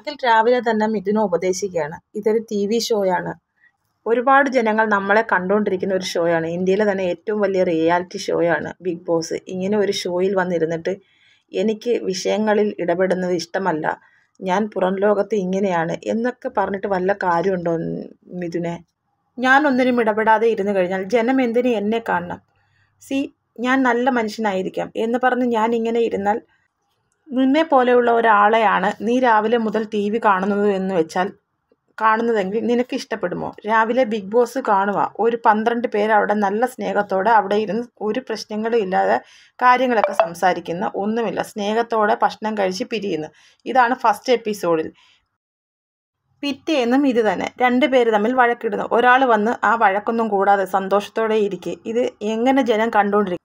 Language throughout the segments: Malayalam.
അഖിൽ രാവിലെ തന്നെ മിഥുനെ ഉപദേശിക്കുകയാണ് ഇതൊരു ടി വി ഷോയാണ് ഒരുപാട് ജനങ്ങൾ നമ്മളെ കണ്ടുകൊണ്ടിരിക്കുന്ന ഒരു ഷോയാണ് ഇന്ത്യയിലെ തന്നെ ഏറ്റവും വലിയ റിയാലിറ്റി ഷോയാണ് ബിഗ് ബോസ് ഇങ്ങനെ ഒരു ഷോയിൽ വന്നിരുന്നിട്ട് എനിക്ക് വിഷയങ്ങളിൽ ഇടപെടുന്നത് ഇഷ്ടമല്ല ഞാൻ പുറം ലോകത്ത് ഇങ്ങനെയാണ് എന്നൊക്കെ പറഞ്ഞിട്ട് വല്ല കാര്യമുണ്ടോ മിഥുനെ ഒന്നിനും ഇടപെടാതെ ഇരുന്നു കഴിഞ്ഞാൽ ജനം എന്തിനു എന്നെ കാണണം സി ഞാൻ നല്ല മനുഷ്യനായിരിക്കാം എന്ന് പറഞ്ഞ് ഞാൻ ഇങ്ങനെ ഇരുന്നാൽ നിന്നെ പോലെയുള്ള ഒരാളെയാണ് നീ രാവിലെ മുതൽ ടി വി കാണുന്നത് എന്ന് വെച്ചാൽ കാണുന്നതെങ്കിൽ നിനക്ക് ഇഷ്ടപ്പെടുമോ രാവിലെ ബിഗ് ബോസ് കാണുക ഒരു പന്ത്രണ്ട് പേര് അവിടെ നല്ല സ്നേഹത്തോടെ അവിടെ ഇരുന്ന് ഒരു പ്രശ്നങ്ങളും ഇല്ലാതെ കാര്യങ്ങളൊക്കെ സംസാരിക്കുന്ന ഒന്നുമില്ല സ്നേഹത്തോടെ ഭക്ഷണം കഴിച്ച് പിരിയുന്നു ഇതാണ് ഫസ്റ്റ് എപ്പിസോഡിൽ പിറ്റേന്നും ഇത് തന്നെ പേര് തമ്മിൽ വഴക്കിടുന്നു ഒരാൾ വന്ന് ആ വഴക്കൊന്നും കൂടാതെ സന്തോഷത്തോടെ ഇരിക്കുക ഇത് എങ്ങനെ ജനം കണ്ടുകൊണ്ടിരിക്കും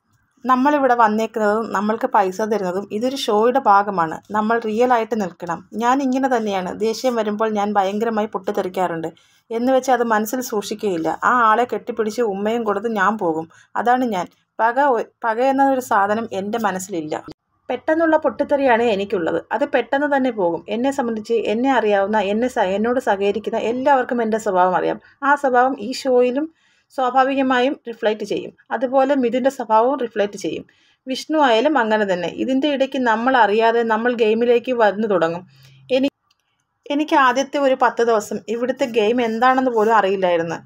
നമ്മളിവിടെ വന്നേക്കുന്നതും നമ്മൾക്ക് പൈസ തരുന്നതും ഇതൊരു ഷോയുടെ ഭാഗമാണ് നമ്മൾ റിയൽ ആയിട്ട് നിൽക്കണം ഞാൻ ഇങ്ങനെ തന്നെയാണ് ദേഷ്യം വരുമ്പോൾ ഞാൻ ഭയങ്കരമായി പൊട്ടിത്തെറിക്കാറുണ്ട് എന്ന് വെച്ച് അത് മനസ്സിൽ സൂക്ഷിക്കുകയില്ല ആ ആളെ കെട്ടിപ്പിടിച്ച് ഉമ്മയും കൊടുത്ത് ഞാൻ പോകും അതാണ് ഞാൻ പക പക എന്നൊരു സാധനം എൻ്റെ മനസ്സിലില്ല പെട്ടെന്നുള്ള പൊട്ടിത്തെറിയാണ് എനിക്കുള്ളത് അത് പെട്ടെന്ന് തന്നെ പോകും എന്നെ സംബന്ധിച്ച് എന്നെ അറിയാവുന്ന എന്നെ എന്നോട് സഹകരിക്കുന്ന എല്ലാവർക്കും എൻ്റെ സ്വഭാവം അറിയാം ആ സ്വഭാവം ഈ ഷോയിലും സ്വാഭാവികമായും റിഫ്ലക്റ്റ് ചെയ്യും അതുപോലെ മിഥുൻ്റെ സ്വഭാവവും റിഫ്ലക്റ്റ് ചെയ്യും വിഷ്ണു ആയാലും അങ്ങനെ തന്നെ ഇതിൻ്റെ ഇടയ്ക്ക് നമ്മൾ അറിയാതെ നമ്മൾ ഗെയിമിലേക്ക് വന്നു തുടങ്ങും എനി എനിക്ക് ആദ്യത്തെ ഒരു പത്ത് ദിവസം ഇവിടുത്തെ ഗെയിം എന്താണെന്ന് പോലും അറിയില്ലായിരുന്നു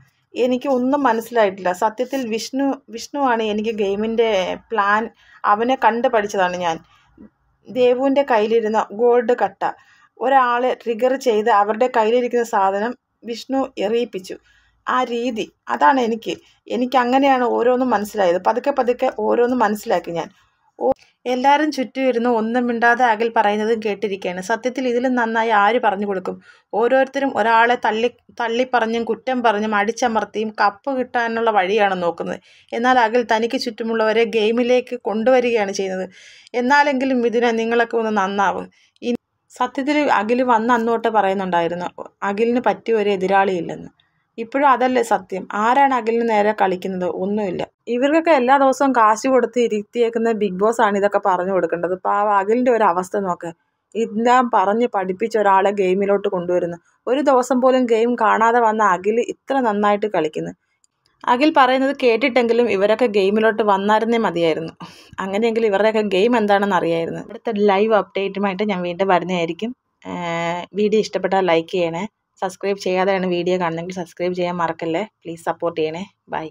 എനിക്ക് ഒന്നും മനസ്സിലായിട്ടില്ല സത്യത്തിൽ വിഷ്ണു വിഷ്ണുവാണ് എനിക്ക് ഗെയിമിൻ്റെ പ്ലാൻ അവനെ കണ്ട് പഠിച്ചതാണ് ഞാൻ ദേവുവിൻ്റെ കയ്യിലിരുന്ന ഗോൾഡ് കട്ട ഒരാളെ ട്രിഗർ ചെയ്ത് അവരുടെ കയ്യിലിരിക്കുന്ന സാധനം വിഷ്ണു എറിയിപ്പിച്ചു ആ രീതി അതാണ് എനിക്ക് എനിക്ക് അങ്ങനെയാണ് ഓരോന്നും മനസ്സിലായത് പതുക്കെ പതുക്കെ ഓരോന്നും മനസ്സിലാക്കി ഞാൻ എല്ലാവരും ചുറ്റും ഇരുന്ന് ഒന്നും മിണ്ടാതെ അകൽ പറയുന്നതും കേട്ടിരിക്കുകയാണ് സത്യത്തിൽ ഇതിലും നന്നായി ആര് പറഞ്ഞു കൊടുക്കും ഓരോരുത്തരും ഒരാളെ തള്ളി തള്ളി കുറ്റം പറഞ്ഞും അടിച്ചമർത്തിയും കപ്പ് കിട്ടാനുള്ള വഴിയാണ് നോക്കുന്നത് എന്നാൽ അകൽ തനിക്ക് ചുറ്റുമുള്ളവരെ ഗെയിമിലേക്ക് കൊണ്ടുവരികയാണ് ചെയ്യുന്നത് എന്നാലെങ്കിലും ഇതിനെ നിങ്ങളൊക്കെ ഒന്ന് നന്നാവും സത്യത്തിൽ അഖിൽ വന്ന് അന്നോട്ട് പറയുന്നുണ്ടായിരുന്നു അഖിലിന് പറ്റിയ ഒരു എതിരാളിയില്ലെന്ന് ഇപ്പോഴും അതല്ലേ സത്യം ആരാണ് അഖിലിന് നേരെ കളിക്കുന്നത് ഒന്നുമില്ല ഇവർക്കൊക്കെ എല്ലാ ദിവസവും കാശ് കൊടുത്ത് ഇരുത്തിയേക്കുന്ന ബിഗ് ബോസ് ആണ് ഇതൊക്കെ പറഞ്ഞു കൊടുക്കേണ്ടത് ആ അഖിലിൻ്റെ ഒരു അവസ്ഥ നോക്ക് ഇതെല്ലാം പറഞ്ഞ് പഠിപ്പിച്ച ഒരാളെ ഗെയിമിലോട്ട് കൊണ്ടുവരുന്നു ഒരു ദിവസം പോലും ഗെയിം കാണാതെ വന്ന അഖിൽ ഇത്ര നന്നായിട്ട് കളിക്കുന്നു അഖിൽ പറയുന്നത് കേട്ടിട്ടെങ്കിലും ഇവരൊക്കെ ഗെയിമിലോട്ട് വന്നായിരുന്നേ മതിയായിരുന്നു അങ്ങനെയെങ്കിൽ ഇവരുടെയൊക്കെ ഗെയിം എന്താണെന്ന് അറിയായിരുന്നു അടുത്ത ലൈവ് അപ്ഡേറ്റുമായിട്ട് ഞാൻ വീണ്ടും വരുന്നതായിരിക്കും വീഡിയോ ഇഷ്ടപ്പെട്ടാൽ ലൈക്ക് ചെയ്യണേ സബ്സ്ക്രൈബ് ചെയ്യാതെയാണ് വീഡിയോ കാണുന്നതെങ്കിൽ സബ്സ്ക്രൈബ് ചെയ്യാൻ മറക്കല്ലേ പ്ലീസ് സപ്പോർട്ട് ചെയ്യണേ ബൈ